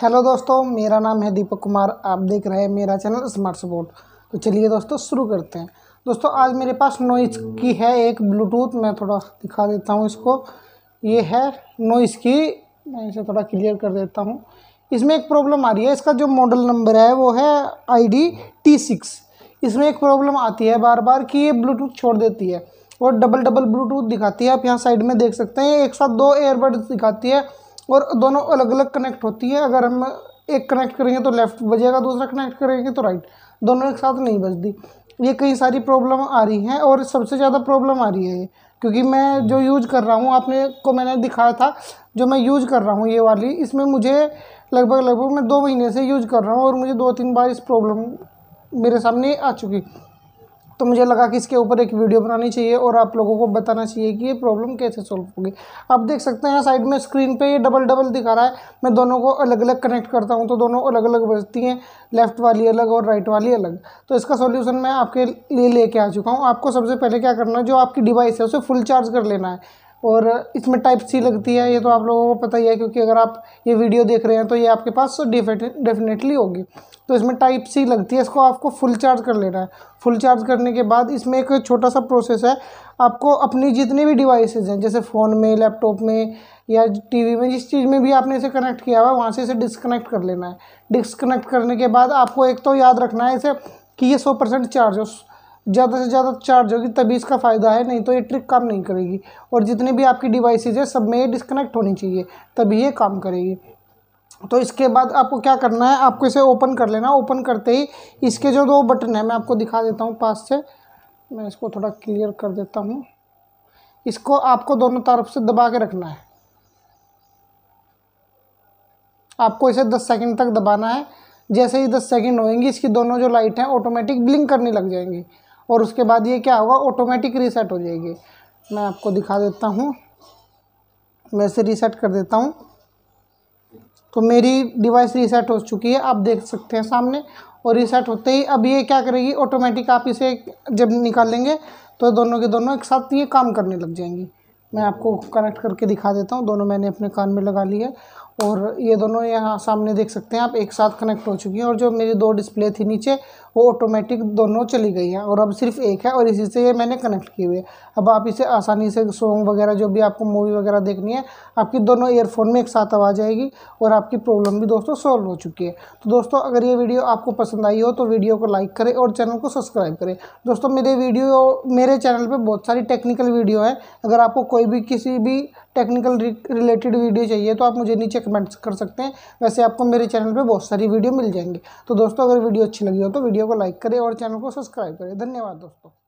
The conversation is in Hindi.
हेलो दोस्तों मेरा नाम है दीपक कुमार आप देख रहे हैं मेरा चैनल स्मार्ट सपोर्ट तो चलिए दोस्तों शुरू करते हैं दोस्तों आज मेरे पास नॉइस की है एक ब्लूटूथ मैं थोड़ा दिखा देता हूँ इसको ये है नॉइस की मैं इसे थोड़ा क्लियर कर देता हूँ इसमें एक प्रॉब्लम आ रही है इसका जो मॉडल नंबर है वो है आई डी टी सिक्स इसमें एक प्रॉब्लम आती है बार बार कि ये ब्लूटूथ छोड़ देती है और डबल डबल ब्लूटूथ दिखाती है आप यहाँ साइड में देख सकते हैं एक साथ दो एयरबड्स दिखाती है और दोनों अलग अलग कनेक्ट होती है अगर हम एक कनेक्ट करेंगे तो लेफ़्ट बजेगा दूसरा कनेक्ट करेंगे तो राइट दोनों एक साथ नहीं बजती ये कई सारी प्रॉब्लम आ रही हैं और सबसे ज़्यादा प्रॉब्लम आ रही है ये क्योंकि मैं जो यूज कर रहा हूँ आपने को मैंने दिखाया था जो मैं यूज कर रहा हूँ ये वाली इसमें मुझे लगभग लगभग मैं दो महीने से यूज कर रहा हूँ और मुझे दो तीन बार इस प्रॉब्लम मेरे सामने आ चुकी तो मुझे लगा कि इसके ऊपर एक वीडियो बनानी चाहिए और आप लोगों को बताना चाहिए कि ये प्रॉब्लम कैसे सॉल्व होगी आप देख सकते हैं साइड में स्क्रीन पे ये डबल डबल दिखा रहा है मैं दोनों को अलग अलग कनेक्ट करता हूँ तो दोनों अलग अलग बजती हैं लेफ़्ट वाली अलग और राइट वाली अलग तो इसका सोल्यूशन मैं आपके लिए लेके आ चुका हूँ आपको सबसे पहले क्या करना है जो आपकी डिवाइस है उसे फुल चार्ज कर लेना है और इसमें टाइप सी लगती है ये तो आप लोगों को पता ही है क्योंकि अगर आप ये वीडियो देख रहे हैं तो ये आपके पास डेफिनेटली होगी तो इसमें टाइप सी लगती है इसको आपको फुल चार्ज कर लेना है फुल चार्ज करने के बाद इसमें एक छोटा सा प्रोसेस है आपको अपनी जितनी भी डिवाइसेज हैं जैसे फ़ोन में लैपटॉप में या टीवी में जिस चीज़ में भी आपने इसे कनेक्ट किया हुआ है वहाँ से इसे डिसकनेक्ट कर लेना है डिसकनेक्ट करने के बाद आपको एक तो याद रखना है इसे कि ये सौ परसेंट चार्ज हो ज़्यादा से ज़्यादा चार्ज होगी तभी इसका फ़ायदा है नहीं तो ये ट्रिक काम नहीं करेगी और जितनी भी आपकी डिवाइसेज है सब में ये डिस्कनेक्ट होनी चाहिए तभी ये काम करेगी तो इसके बाद आपको क्या करना है आपको इसे ओपन कर लेना ओपन करते ही इसके जो दो बटन है मैं आपको दिखा देता हूँ पास से मैं इसको थोड़ा क्लियर कर देता हूँ इसको आपको दोनों तरफ से दबा के रखना है आपको इसे 10 सेकंड तक दबाना है जैसे ही 10 सेकंड होएंगी इसकी दोनों जो लाइट हैं ऑटोमेटिक ब्लिंक करने लग जाएंगी और उसके बाद ये क्या होगा ऑटोमेटिक रीसेट हो जाएगी मैं आपको दिखा देता हूँ मैं इसे रीसेट कर देता हूँ तो मेरी डिवाइस रीसेट हो चुकी है आप देख सकते हैं सामने और रीसेट होते ही अब ये क्या करेगी ऑटोमेटिक आप इसे जब निकालेंगे तो दोनों के दोनों एक साथ ये काम करने लग जाएंगी मैं आपको कनेक्ट करके दिखा देता हूँ दोनों मैंने अपने कान में लगा लिया है और ये दोनों यहाँ सामने देख सकते हैं आप एक साथ कनेक्ट हो चुकी हैं और जो मेरी दो डिस्प्ले थी नीचे वो ऑटोमेटिक दोनों चली गई हैं और अब सिर्फ एक है और इसी से ये मैंने कनेक्ट किए हुए अब आप इसे आसानी से सॉन्ग वगैरह जो भी आपको मूवी वगैरह देखनी है आपकी दोनों ईयरफोन में एक साथ आवाज़ आएगी और आपकी प्रॉब्लम भी दोस्तों सॉल्व हो चुकी है तो दोस्तों अगर ये वीडियो आपको पसंद आई हो तो वीडियो को लाइक करें और चैनल को सब्सक्राइब करें दोस्तों मेरे वीडियो मेरे चैनल पर बहुत सारी टेक्निकल वीडियो हैं अगर आपको कोई भी किसी भी टेक्निकल रिलेटेड वीडियो चाहिए तो आप मुझे नीचे कमेंट्स कर सकते हैं वैसे आपको मेरे चैनल पर बहुत सारी वीडियो मिल जाएंगी तो दोस्तों अगर वीडियो अच्छी लगी हो तो वीडियो को लाइक करें और चैनल को सब्सक्राइब करें धन्यवाद दोस्तों